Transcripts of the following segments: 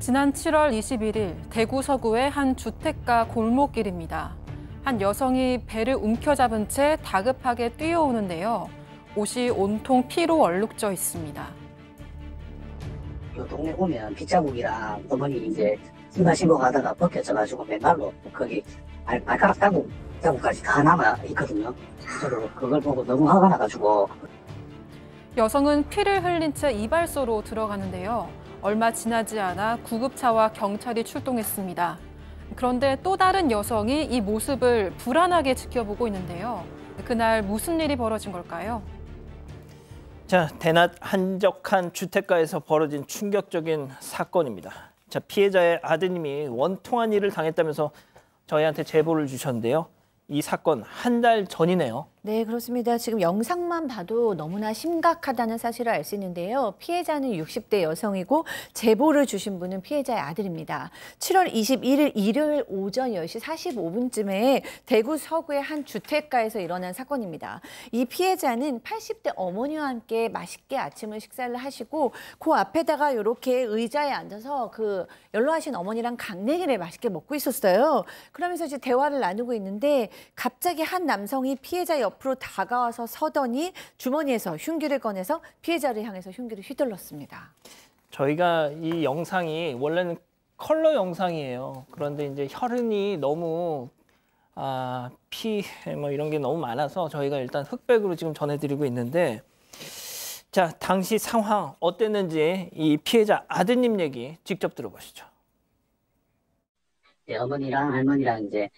지난 7월 21일 대구 서구의 한 주택가 골목길입니다. 한 여성이 배를 움켜잡은 채 다급하게 뛰어오는데요. 옷이 온통 피로 얼룩져 있습니다. 그 동네 오면 빗자국이랑 어머니 이제 힘 신고 가다가 벗겨져가지고 맨발로 거기 발, 발가락 따고 자국까지 다 남아 있거든요. 저도 그걸 보고 너무 화가 나가지고 여성은 피를 흘린 채 이발소로 들어가는데요. 얼마 지나지 않아 구급차와 경찰이 출동했습니다. 그런데 또 다른 여성이 이 모습을 불안하게 지켜보고 있는데요. 그날 무슨 일이 벌어진 걸까요? 자, 대낮 한적한 주택가에서 벌어진 충격적인 사건입니다. 자, 피해자의 아드님이 원통한 일을 당했다면서 저희한테 제보를 주셨는데요. 이 사건 한 달 전이네요. 네, 그렇습니다. 지금 영상만 봐도 너무나 심각하다는 사실을 알 수 있는데요. 피해자는 60대 여성이고 제보를 주신 분은 피해자의 아들입니다. 7월 21일 일요일 오전 10시 45분쯤에 대구 서구의 한 주택가에서 일어난 사건입니다. 이 피해자는 80대 어머니와 함께 맛있게 아침을 식사를 하시고 그 앞에다가 이렇게 의자에 앉아서 그 연로하신 어머니랑 강냉이를 맛있게 먹고 있었어요. 그러면서 이제 대화를 나누고 있는데 갑자기 한 남성이 피해자 옆으로 다가와서 서더니 주머니에서 흉기를 꺼내서 피해자를 향해서 흉기를 휘둘렀습니다. 저희가 이 영상이 원래는 컬러 영상이에요. 그런데 이제 혈흔이 너무 아, 피뭐 이런 게 너무 많아서 저희가 일단 흑백으로 지금 전해드리고 있는데 자 당시 상황 어땠는지 이 피해자 아드님 얘기 직접 들어보시죠. 네, 어머니랑 할머니랑 이제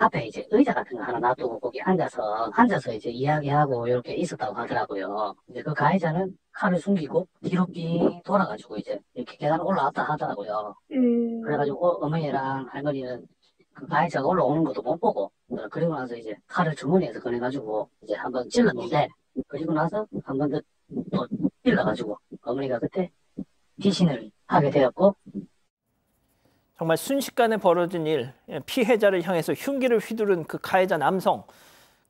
앞에 이제 의자 같은 거 하나 놔두고 거기 앉아서 앉아서 이제 이야기하고 이렇게 있었다고 하더라고요. 근데 그 가해자는 칼을 숨기고 뒤로 끼 돌아가지고 이제 이렇게 계단 을 올라왔다 하더라고요. 음. 그래가지고 어, 어머니랑 할머니는 그 가해자가 올라오는 것도 못 보고 어, 그리고 나서 이제 칼을 주머니에서 꺼내가지고 이제 한번 찔렀는데 그리고 나서 한 번 더 또 찔러가지고 어머니가 그때 귀신을 하게 되었고 정말 순식간에 벌어진 일, 예, 피해자를 향해서 흉기를 휘두른 그 가해자 남성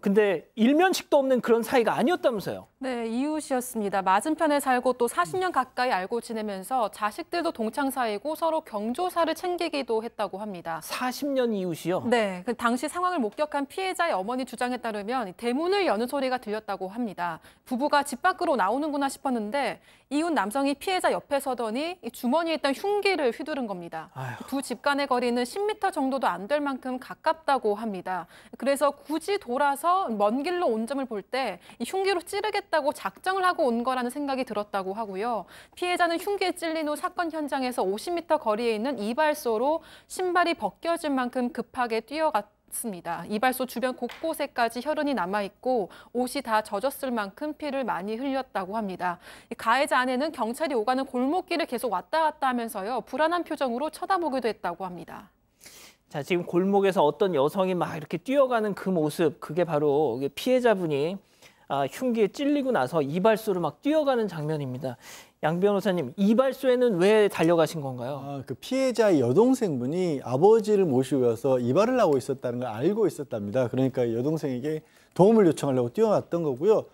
근데 일면식도 없는 그런 사이가 아니었다면서요? 네, 이웃이었습니다. 맞은편에 살고 또 40년 가까이 알고 지내면서 자식들도 동창 사이고 서로 경조사를 챙기기도 했다고 합니다. 40년 이웃이요? 네, 그 당시 상황을 목격한 피해자의 어머니 주장에 따르면 대문을 여는 소리가 들렸다고 합니다. 부부가 집 밖으로 나오는구나 싶었는데 이웃 남성이 피해자 옆에 서더니 주머니에 있던 흉기를 휘두른 겁니다. 두 집 간의 거리는 10m 정도도 안 될 만큼 가깝다고 합니다. 그래서 굳이 돌아서 그래서 먼 길로 온 점을 볼 때 흉기로 찌르겠다고 작정을 하고 온 거라는 생각이 들었다고 하고요. 피해자는 흉기에 찔린 후 사건 현장에서 50m 거리에 있는 이발소로 신발이 벗겨질 만큼 급하게 뛰어갔다. 습니다. 이발소 주변 곳곳에까지 혈흔이 남아있고 옷이 다 젖었을 만큼 피를 많이 흘렸다고 합니다. 가해자 아내는 경찰이 오가는 골목길을 계속 왔다 갔다 하면서요. 불안한 표정으로 쳐다보기도 했다고 합니다. 자, 지금 골목에서 어떤 여성이 막 이렇게 뛰어가는 그 모습, 그게 바로 피해자분이 아, 흉기에 찔리고 나서 이발소로 막 뛰어가는 장면입니다. 양 변호사님, 이발소에는 왜 달려가신 건가요? 아, 그 피해자 의 여동생분이 아버지를 모시고 가서 이발을 하고 있었다는 걸 알고 있었답니다. 그러니까 여동생에게 도움을 요청하려고 뛰어갔던 거고요.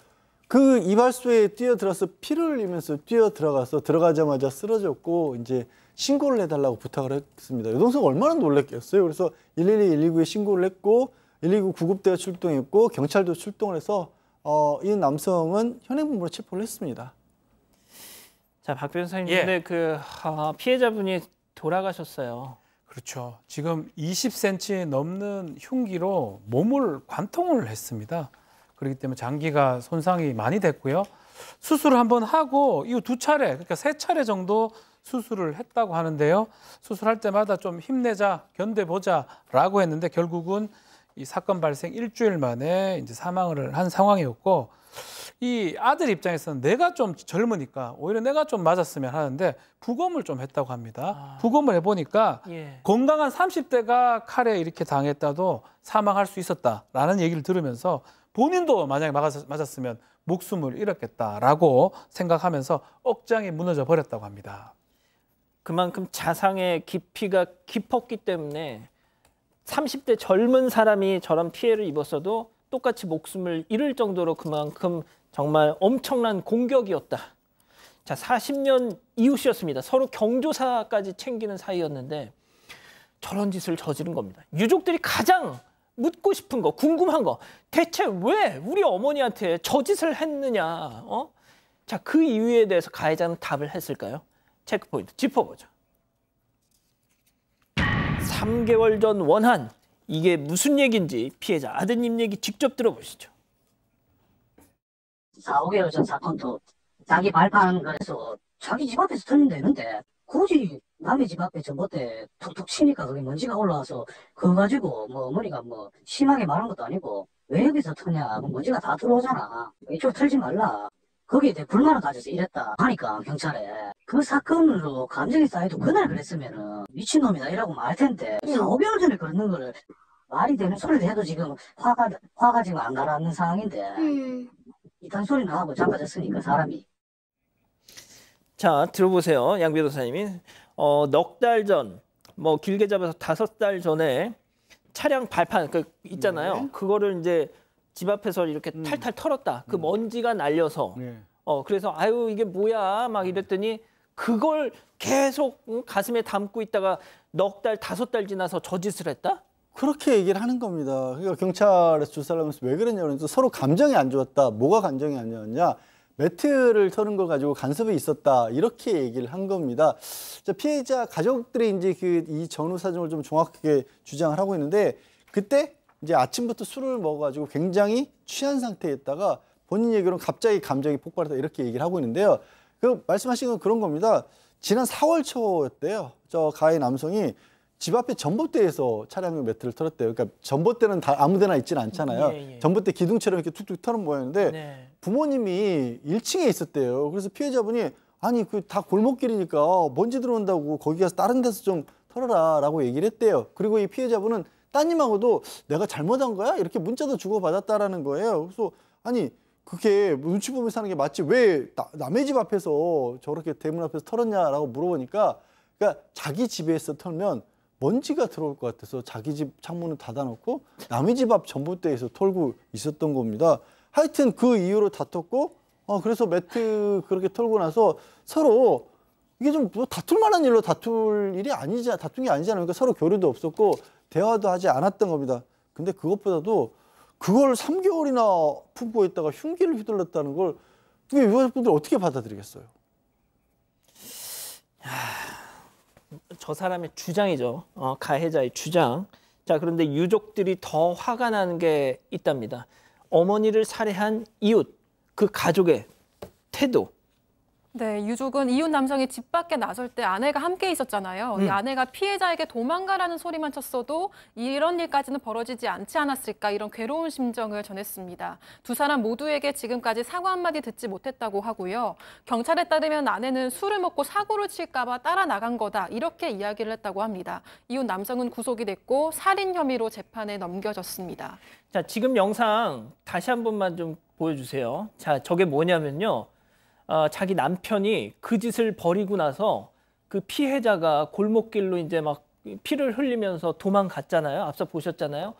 그 이발소에 뛰어들어서 피를 흘리면서 뛰어들어가서 들어가자마자 쓰러졌고 이제 신고를 해달라고 부탁을 했습니다. 여동생 얼마나 놀랬겠어요. 그래서 112, 119에 신고를 했고 119 구급대가 출동했고 경찰도 출동을 해서 어, 이 남성은 현행범으로 체포를 했습니다. 자, 박 변호사님, 예. 근데 그 아, 피해자분이 돌아가셨어요. 그렇죠. 지금 20cm 넘는 흉기로 몸을 관통을 했습니다. 그렇기 때문에 장기가 손상이 많이 됐고요. 수술을 한번 하고 이후 두 차례, 그러니까 세 차례 정도 수술을 했다고 하는데요. 수술할 때마다 좀 힘내자, 견뎌보자라고 했는데 결국은 이 사건 발생 일주일 만에 이제 사망을 한 상황이었고 이 아들 입장에서는 내가 좀 젊으니까 오히려 내가 좀 맞았으면 하는데 부검을 좀 했다고 합니다. 아. 부검을 해보니까 예. 건강한 30대가 칼에 이렇게 당했다도 사망할 수 있었다라는 얘기를 들으면서 본인도 만약에 맞았으면 목숨을 잃었겠다라고 생각하면서 억장이 무너져 버렸다고 합니다. 그만큼 자상의 깊이가 깊었기 때문에 30대 젊은 사람이 저런 피해를 입었어도 똑같이 목숨을 잃을 정도로 그만큼 정말 엄청난 공격이었다. 자, 40년 이웃이었습니다. 서로 경조사까지 챙기는 사이였는데 저런 짓을 저지른 겁니다. 유족들이 가장 묻고 싶은 거, 궁금한 거. 대체 왜 우리 어머니한테 저 짓을 했느냐. 어? 자, 그 이유에 대해서 가해자는 답을 했을까요? 체크포인트 짚어보죠. 3개월 전 원한 이게 무슨 얘기인지 피해자 아드님 얘기 직접 들어보시죠. 4, 5개월 전 사건도 자기 발판 그래서 자기 집 앞에서 틀는데 굳이 남의 집 앞에 저 못해 툭툭 치니까 그게 먼지가 올라와서 그거 가지고 뭐 어머니가 뭐 심하게 말한 것도 아니고 왜 여기서 터냐 먼지가 다 들어오잖아 이쪽 털지 말라 거기에 대해 불만을 가져서 이랬다 하니까 경찰에 그 사건으로 감정이 쌓여도 그날 그랬으면은 미친놈이다 이라고 말 텐데 4, 5개월 전에 그러는 거를 말이 되는 소리를 해도 지금 화가 화가 지금 안 가라앉는 상황인데 음. 이딴 소리나 하고 작아졌으니까 사람이 자 들어보세요 양 변호사님이 어, 넉 달 전, 뭐 길게 잡아서 다섯 달 전에 차량 발판 그 있잖아요. 네. 그거를 이제 집 앞에서 이렇게 음. 탈탈 털었다. 그 음. 먼지가 날려서 네. 어 그래서 아유 이게 뭐야 막 음. 이랬더니 그걸 계속 가슴에 담고 있다가 넉 달 다섯 달 지나서 저 짓을 했다? 그렇게 얘기를 하는 겁니다. 그러니까 경찰에서 조사를 하면서 왜 그랬냐 면 그러니까 서로 감정이 안 좋았다. 뭐가 감정이 안 좋았냐? 매트를 터는 걸 가지고 간섭이 있었다 이렇게 얘기를 한 겁니다. 자, 피해자 가족들이 이제 그 이 전후 사정을 좀 정확하게 주장을 하고 있는데 그때 이제 아침부터 술을 먹어가지고 굉장히 취한 상태였다가 본인 얘기로는 갑자기 감정이 폭발해서 이렇게 얘기를 하고 있는데요. 그 말씀하신 건 그런 겁니다. 지난 4월 초였대요. 저 가해 남성이 집 앞에 전봇대에서 차량용 매트를 털었대요. 그러니까 전봇대는 다 아무데나 있지는 않잖아요. 예, 예. 전봇대 기둥처럼 이렇게 툭툭 털은 모양인데 네. 부모님이 1층에 있었대요. 그래서 피해자분이 아니 그 다 골목길이니까 먼지 들어온다고 거기 가서 다른 데서 좀 털어라라고 얘기를 했대요. 그리고 이 피해자분은 따님하고도 내가 잘못한 거야 이렇게 문자도 주고 받았다라는 거예요. 그래서 아니 그게 눈치 보면서 사는 게 맞지 왜 나, 남의 집 앞에서 저렇게 대문 앞에서 털었냐라고 물어보니까 그러니까 자기 집에서 털면 먼지가 들어올 것 같아서 자기 집 창문을 닫아놓고 남의 집 앞 전봇대에서 털고 있었던 겁니다. 하여튼 그 이후로 다퉜고 어, 그래서 매트 그렇게 털고 나서 서로 이게 좀뭐 다툴 만한 일로 다툴 일이 아니지 다툰 게 아니잖아요. 그러니까 서로 교류도 없었고 대화도 하지 않았던 겁니다. 근데 그것보다도 그걸 3개월이나 품고 있다가 흉기를 휘둘렀다는 걸 이게 유가족분들 어떻게 받아들이겠어요? 야... 아, 저 사람의 주장이죠. 어, 가해자의 주장. 자, 그런데 유족들이 더 화가 나는 게 있답니다. 어머니를 살해한 이웃, 그 가족의 태도, 네, 유족은 이웃 남성이 집 밖에 나설 때 아내가 함께 있었잖아요. 음. 이 아내가 피해자에게 도망가라는 소리만 쳤어도 이런 일까지는 벌어지지 않지 않았을까 이런 괴로운 심정을 전했습니다. 두 사람 모두에게 지금까지 사과 한마디 듣지 못했다고 하고요. 경찰에 따르면 아내는 술을 먹고 사고를 칠까 봐 따라 나간 거다 이렇게 이야기를 했다고 합니다. 이웃 남성은 구속이 됐고 살인 혐의로 재판에 넘겨졌습니다. 자, 지금 영상 다시 한 번만 좀 보여주세요. 자, 저게 뭐냐면요. 어, 자기 남편이 그 짓을 벌이고 나서 그 피해자가 골목길로 이제 막 피를 흘리면서 도망갔잖아요. 앞서 보셨잖아요.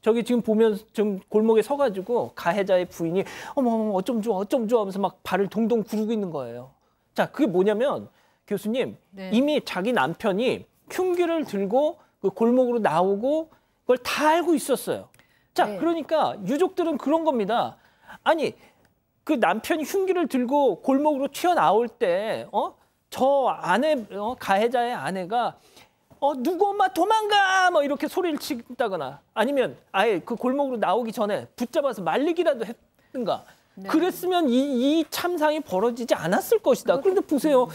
저기 지금 보면 지금 골목에 서가지고 가해자의 부인이 어머 어머 어쩜 좋아 어쩜 좋아 하면서 막 발을 동동 구르고 있는 거예요. 자 그게 뭐냐면 교수님 네. 이미 자기 남편이 흉기를 들고 그 골목으로 나오고 그걸 다 알고 있었어요. 자 네. 그러니까 유족들은 그런 겁니다. 아니 그 남편이 흉기를 들고 골목으로 튀어나올 때, 어? 저 아내, 어? 가해자의 아내가 어, 누구 엄마 도망가! 뭐 이렇게 소리를 친다거나 아니면 아예 그 골목으로 나오기 전에 붙잡아서 말리기라도 했든가. 네. 그랬으면 이, 이 참상이 벌어지지 않았을 것이다. 그런데 보세요.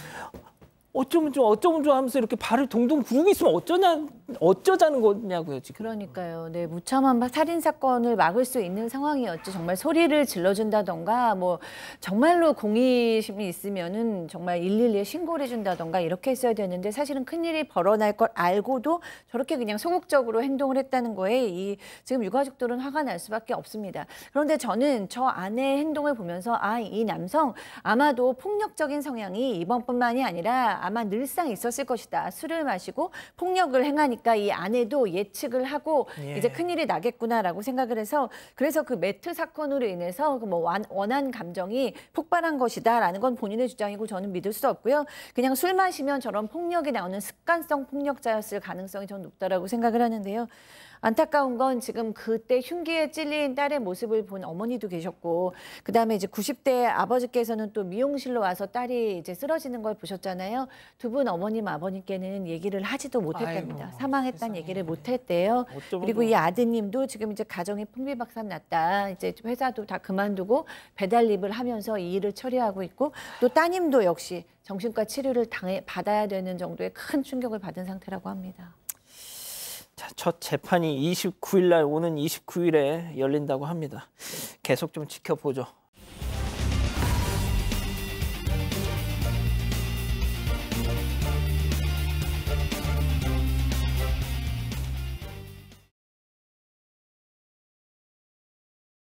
어쩌면 좀 어쩌면 좀 하면서 이렇게 발을 동동 구르고 있으면 어쩌냐 어쩌자는 거냐고요 지금. 그러니까요. 네 무참한 살인 사건을 막을 수 있는 상황이었지 정말 소리를 질러준다던가 뭐 정말로 공의심이 있으면은 정말 112에 신고를 해준다던가 이렇게 했어야 되는데 사실은 큰 일이 벌어날 걸 알고도 저렇게 그냥 소극적으로 행동을 했다는 거에 이 지금 유가족들은 화가 날 수밖에 없습니다. 그런데 저는 저 아내의 행동을 보면서 아이 남성 아마도 폭력적인 성향이 이번뿐만이 아니라 아마 늘상 있었을 것이다. 술을 마시고 폭력을 행하니까 이 아내도 예측을 하고 예. 이제 큰일이 나겠구나라고 생각을 해서 그래서 그 매트 사건으로 인해서 그뭐 원한 감정이 폭발한 것이다라는 건 본인의 주장이고 저는 믿을 수 없고요. 그냥 술 마시면 저런 폭력이 나오는 습관성 폭력자였을 가능성이 전 높다라고 생각을 하는데요. 안타까운 건 지금 그때 흉기에 찔린 딸의 모습을 본 어머니도 계셨고 그다음에 이제 90대 아버지께서는 또 미용실로 와서 딸이 이제 쓰러지는 걸 보셨잖아요. 두 분 어머님 아버님께는 얘기를 하지도 못했답니다. 아이고, 사망했다는 세상에. 얘기를 못했대요. 그리고 뭐. 이 아드님도 지금 이제 가정이 풍비박산 났다. 이제 회사도 다 그만두고 배달일을 하면서 이 일을 처리하고 있고 또 따님도 역시 정신과 치료를 당해 받아야 되는 정도의 큰 충격을 받은 상태라고 합니다. 첫 재판이 29일 날 오는 29일에 열린다고 합니다. 계속 좀 지켜보죠.